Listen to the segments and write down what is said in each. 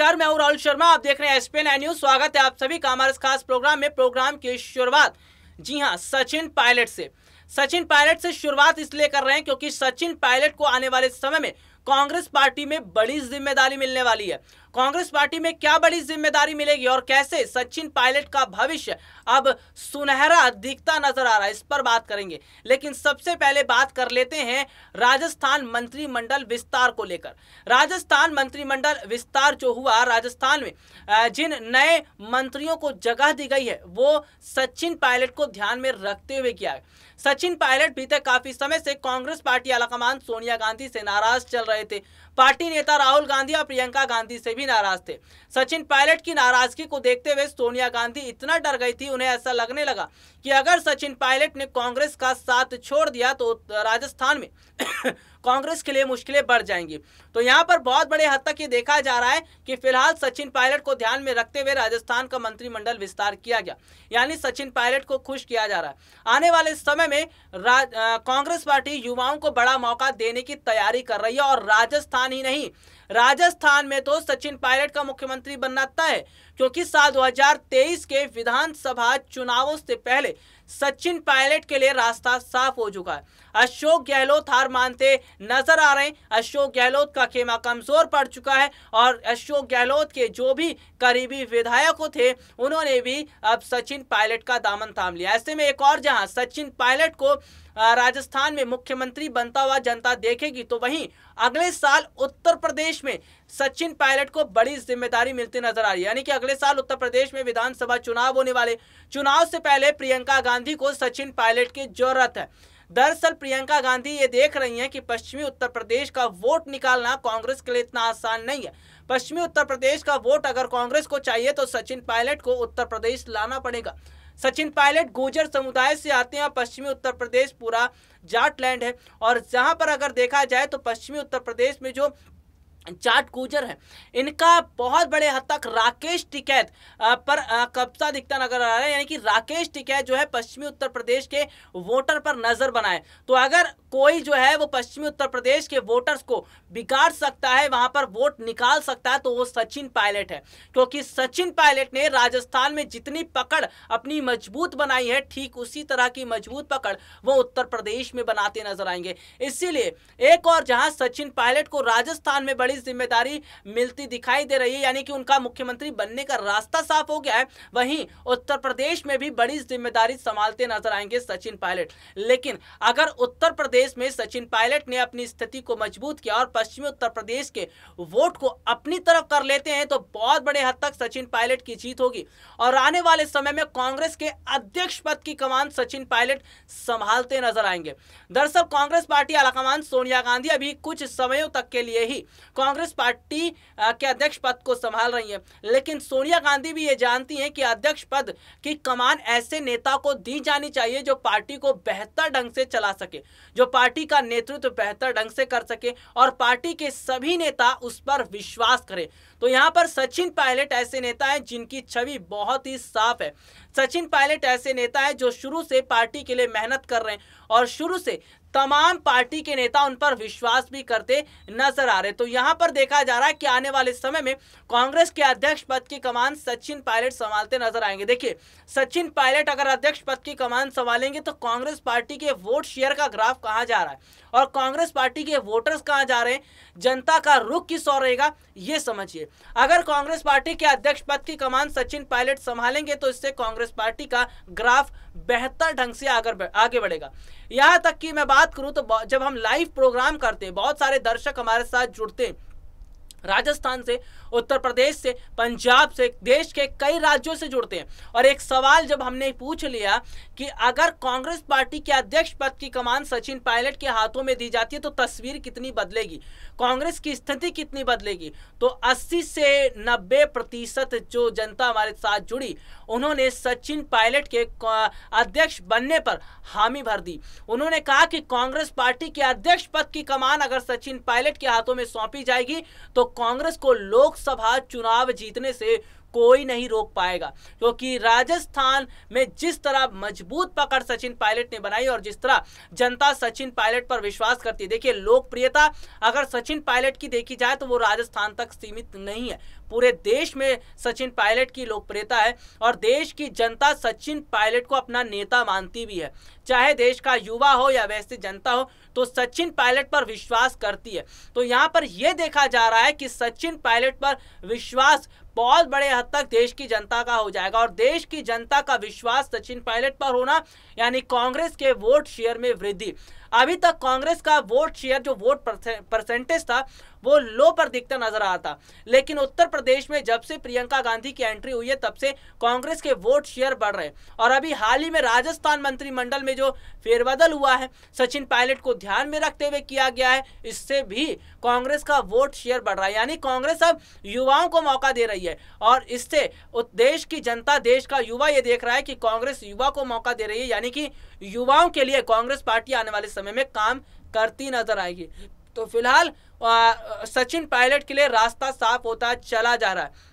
नमस्कार मैं हूं राहुल शर्मा आप देख रहे हैं एसपीएन न्यूज स्वागत है आप सभी का हमारे खास प्रोग्राम में प्रोग्राम की शुरुआत जी हां सचिन पायलट से सचिन पायलट से शुरुआत इसलिए कर रहे हैं क्योंकि सचिन पायलट को आने वाले समय में कांग्रेस पार्टी में बड़ी जिम्मेदारी मिलने वाली है कांग्रेस पार्टी में क्या बड़ी जिम्मेदारी मिलेगी और कैसे सचिन पायलट का भविष्य अब सुनहरा दिखता नजर आ रहा है इस पर बात करेंगे लेकिन सबसे पहले बात कर लेते हैं राजस्थान मंत्रिमंडल विस्तार को लेकर राजस्थान मंत्रिमंडल विस्तार जो हुआ राजस्थान में जिन नए मंत्रियों को जगह दी गई है वो सचिन पायलट को ध्यान में रखते हुए किया है सचिन पायलट बीते काफी समय से कांग्रेस पार्टी आलाकमान सोनिया गांधी से नाराज चल रहे थे पार्टी नेता राहुल गांधी और प्रियंका गांधी से भी नाराज थे सचिन पायलट की नाराजगी को देखते हुए सोनिया गांधी इतना डर गई थी उन्हें ऐसा लगने लगा कि अगर सचिन पायलट ने कांग्रेस का साथ छोड़ दिया तो राजस्थान में कांग्रेस के लिए मुश्किलें बढ़ जाएंगी तो यहाँ पर बहुत बड़े हद तक ये देखा जा रहा है कि फिलहाल सचिन पायलट को ध्यान में रखते हुए राजस्थान का मंत्रिमंडल विस्तार किया गया यानी सचिन पायलट को खुश किया जा रहा है आने वाले समय में कांग्रेस पार्टी युवाओं को बड़ा मौका देने की तैयारी कर रही है और राजस्थान ही नहीं राजस्थान में तो सचिन पायलट का मुख्यमंत्री बनना तय क्योंकि साल 2023 के विधानसभा चुनावों से पहले सचिन पायलट के लिए रास्ता साफ हो चुका है अशोक गहलोत हार मानते नजर आ रहे हैं अशोक गहलोत का खेमा कमजोर पड़ चुका है और अशोक गहलोत के जो भी करीबी विधायक थे उन्होंने भी अब सचिन पायलट का दामन थाम लिया ऐसे में एक और जहां सचिन पायलट को राजस्थान में मुख्यमंत्री बनता हुआ जनता देखेगी तो वहीं अगले साल उत्तर प्रदेश में सचिन पायलट को बड़ी जिम्मेदारी मिलती नजर आ रही है यानी कि अगले साल उत्तर प्रदेश में विधानसभा चुनाव होने वाले चुनाव से पहले प्रियंका गांधी को सचिन पायलट की जरूरत है दरअसल प्रियंका गांधी ये देख रही हैं कि पश्चिमी उत्तर प्रदेश का वोट निकालना कांग्रेस के लिए इतना आसान नहीं है पश्चिमी उत्तर प्रदेश का वोट अगर कांग्रेस को चाहिए तो सचिन पायलट को उत्तर प्रदेश लाना पड़ेगा सचिन पायलट गुर्जर समुदाय से आते हैं पश्चिमी उत्तर प्रदेश पूरा जाट लैंड है और जहां पर अगर देखा जाए तो पश्चिमी उत्तर प्रदेश में जो जाट गुजर है इनका बहुत बड़े हद तक राकेश टिकैत पर कब्जा दिखता नजर आ रहा है यानी कि राकेश टिकैत जो है पश्चिमी उत्तर प्रदेश के वोटर पर नजर बनाए तो अगर कोई जो है वो पश्चिमी उत्तर प्रदेश के वोटर्स को बिगाड़ सकता है वहां पर वोट निकाल सकता है तो वो सचिन पायलट है क्योंकि सचिन पायलट ने राजस्थान में जितनी पकड़ अपनी मजबूत बनाई है ठीक उसी तरह की मजबूत पकड़ वो उत्तर प्रदेश में बनाते नजर आएंगे इसीलिए एक और जहां सचिन पायलट को राजस्थान में बड़ी जिम्मेदारी मिलती दिखाई दे रही है यानी कि उनका मुख्यमंत्री बनने का रास्ता साफ हो गया है वहीं उत्तर प्रदेश में भी बड़ी जिम्मेदारी संभालते नजर आएंगे सचिन पायलट लेकिन अगर उत्तर प्रदेश में सचिन पायलट ने अपनी स्थिति को मजबूत किया और पश्चिमी उत्तर प्रदेश के वोट को अपनी तरफ कर लेते हैं तो बहुत बड़े हद तक सचिन पायलट की जीत होगी और आने वाले समय में कांग्रेस के अध्यक्ष पद की कमान सचिन पायलट संभालते नजर आएंगे दरअसल कांग्रेस पार्टी आलाकमान सोनिया गांधी अभी कुछ समयों तक के लिए ही कांग्रेस पार्टी के अध्यक्ष पद को संभाल रही है लेकिन सोनिया गांधी भी ये जानती हैं कि अध्यक्ष पद की कमान ऐसे नेता को दी जानी चाहिए जो पार्टी को बेहतर ढंग से चला सके जो पार्टी का नेतृत्व तो बेहतर ढंग से कर सके और पार्टी के सभी नेता उस पर विश्वास करें तो यहाँ पर सचिन पायलट ऐसे नेता हैं जिनकी छवि बहुत ही साफ है सचिन पायलट ऐसे नेता हैं जो शुरू से पार्टी के लिए मेहनत कर रहे हैं और शुरू से तमाम पार्टी के नेता उन पर विश्वास भी करते नजर आ रहे तो यहां पर देखा जा रहा है कि आने वाले समय में कांग्रेस के अध्यक्ष पद की कमान सचिन पायलट संभालते नजर आएंगे देखिए सचिन पायलट अगर अध्यक्ष पद की कमान संभालेंगे तो कांग्रेस पार्टी के वोट शेयर का ग्राफ कहां जा रहा है और कांग्रेस पार्टी के वोटर्स कहाँ जा रहे हैं जनता का रुख किस और रहेगा ये समझिए अगर कांग्रेस पार्टी के अध्यक्ष पद की कमान सचिन पायलट संभालेंगे तो इससे कांग्रेस पार्टी का ग्राफ बेहतर ढंग से आगे बढ़ेगा यहां तक कि मैं बात बात करूं तो जब हम लाइव प्रोग्राम करते हैं बहुत सारे दर्शक हमारे साथ जुड़ते हैं राजस्थान से उत्तर प्रदेश से पंजाब से देश के कई राज्यों से जुड़ते हैं और एक सवाल जब हमने पूछ लिया कि अगर कांग्रेस पार्टी के अध्यक्ष पद की कमान सचिन पायलट के हाथों में दी जाती है तो तस्वीर कितनी बदलेगी कांग्रेस की स्थिति कितनी बदलेगी तो 80 से 90 प्रतिशत जो जनता हमारे साथ जुड़ी उन्होंने सचिन पायलट के अध्यक्ष बनने पर हामी भर दी उन्होंने कहा कि कांग्रेस पार्टी के अध्यक्ष पद की कमान अगर सचिन पायलट के हाथों में सौंपी जाएगी तो कांग्रेस को लोकसभा चुनाव जीतने से कोई नहीं रोक पाएगा क्योंकि तो राजस्थान में जिस तरह मजबूत पकड़ सचिन पायलट ने बनाई और जिस तरह जनता सचिन पायलट पर विश्वास करती है देखिए लोकप्रियता अगर सचिन पायलट की देखी जाए तो वो राजस्थान तक सीमित नहीं है पूरे देश में सचिन पायलट की लोकप्रियता है और देश की जनता सचिन पायलट को अपना नेता मानती भी है चाहे देश का युवा हो या वैसे जनता हो तो सचिन पायलट पर विश्वास करती है तो यहाँ पर यह देखा जा रहा है कि सचिन पायलट पर विश्वास बहुत बड़े हद तक देश की जनता का हो जाएगा और देश की जनता का विश्वास सचिन पायलट पर होना यानी कांग्रेस के वोट शेयर में वृद्धि अभी तक कांग्रेस का वोट शेयर जो वोट परसेंटेज था वो लो पर दिखता नजर आ था लेकिन उत्तर प्रदेश में जब से प्रियंका गांधी की एंट्री हुई है तब से कांग्रेस के वोट शेयर बढ़ रहे और अभी हाल ही में राजस्थान मंत्रिमंडल में जो फेरबदल हुआ है सचिन पायलट को ध्यान में रखते हुए किया गया है इससे भी कांग्रेस का वोट शेयर बढ़ रहा है यानी कांग्रेस अब युवाओं को मौका दे रही है और इससे देश की जनता देश का युवा ये देख रहा है कि कांग्रेस युवा को मौका दे रही है यानी कि युवाओं के लिए कांग्रेस पार्टी आने वाले समय में काम करती नजर आएगी तो फिलहाल सचिन पायलट के लिए रास्ता साफ होता चला जा रहा है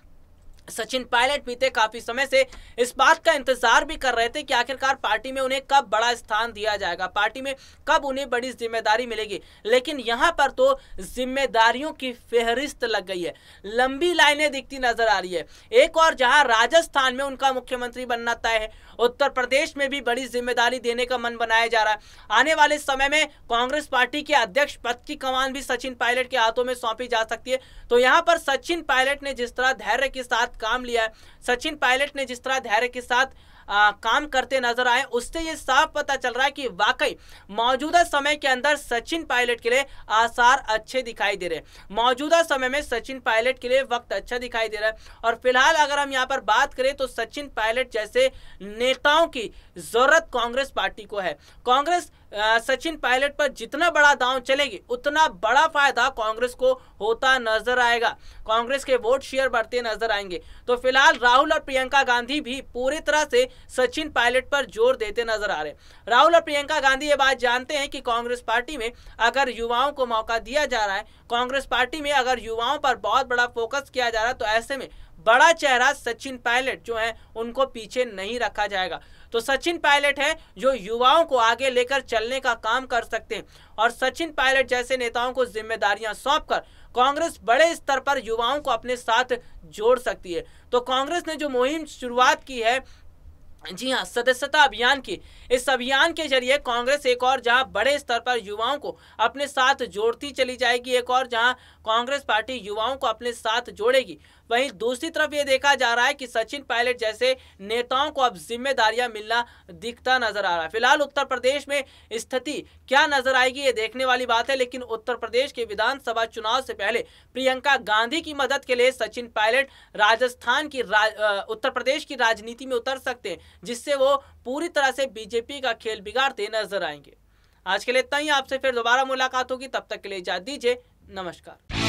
सचिन पायलट भी थे काफी समय से इस बात का इंतजार भी कर रहे थे कि आखिरकार पार्टी में उन्हें कब बड़ा स्थान दिया जाएगा पार्टी में कब उन्हें बड़ी जिम्मेदारी मिलेगी लेकिन यहाँ पर तो जिम्मेदारियों की फेहरिस्त लग गई है लंबी लाइनें दिखती नजर आ रही है एक और जहां राजस्थान में उनका मुख्यमंत्री बनना तय है उत्तर प्रदेश में भी बड़ी जिम्मेदारी देने का मन बनाया जा रहा है आने वाले समय में कांग्रेस पार्टी के अध्यक्ष पद की कमान भी सचिन पायलट के हाथों में सौंपी जा सकती है तो यहाँ पर सचिन पायलट ने जिस तरह धैर्य के साथ काम लिया है सचिन पायलट ने जिस तरह धैर्य के साथ आ, काम करते नजर आए उससे ये साफ पता चल रहा है कि वाकई मौजूदा समय के अंदर सचिन पायलट के लिए आसार अच्छे दिखाई दे रहे हैं मौजूदा समय में सचिन पायलट के लिए वक्त अच्छा दिखाई दे रहा है और फिलहाल अगर हम यहाँ पर बात करें तो सचिन पायलट जैसे नेताओं की जरूरत कांग्रेस पार्टी को है कांग्रेस सचिन पायलट पर जितना बड़ा दांव चलेगी उतना बड़ा फायदा कांग्रेस को होता नजर आएगा कांग्रेस के वोट शेयर बढ़ते नजर आएंगे तो फिलहाल राहुल और प्रियंका गांधी भी पूरी तरह से सचिन पायलट पर जोर देते नजर आ रहे राहुल और प्रियंका गांधी ये बात जानते हैं कि कांग्रेस पार्टी में अगर युवाओं को मौका दिया जा रहा है कांग्रेस पार्टी में अगर युवाओं पर बहुत बड़ा फोकस किया जा रहा है तो ऐसे में बड़ा चेहरा सचिन पायलट जो है उनको पीछे नहीं रखा जाएगा तो सचिन पायलट है जो युवाओं को आगे लेकर चलने का काम कर सकते हैं और सचिन पायलट जैसे नेताओं को जिम्मेदारियां सौंपकर कांग्रेस बड़े स्तर पर युवाओं को अपने साथ जोड़ सकती है तो कांग्रेस ने जो मुहिम शुरुआत की है जी हाँ सदस्यता अभियान की इस अभियान के जरिए कांग्रेस एक और जहां बड़े स्तर पर युवाओं को अपने साथ जोड़ती चली जाएगी एक और जहां कांग्रेस पार्टी युवाओं को अपने साथ जोड़ेगी वहीं दूसरी तरफ ये देखा जा रहा है कि सचिन पायलट जैसे नेताओं को अब जिम्मेदारियां मिलना दिखता नजर आ रहा है फिलहाल उत्तर प्रदेश में स्थिति क्या नजर आएगी ये देखने वाली बात है लेकिन उत्तर प्रदेश के विधानसभा चुनाव से पहले प्रियंका गांधी की मदद के लिए सचिन पायलट राजस्थान की राज, उत्तर प्रदेश की राजनीति में उतर सकते हैं जिससे वो पूरी तरह से बीजेपी का खेल बिगाड़ते नजर आएंगे आज के लिए इतना ही आपसे फिर दोबारा मुलाकात होगी तब तक के लिए इजाजत दीजिए नमस्कार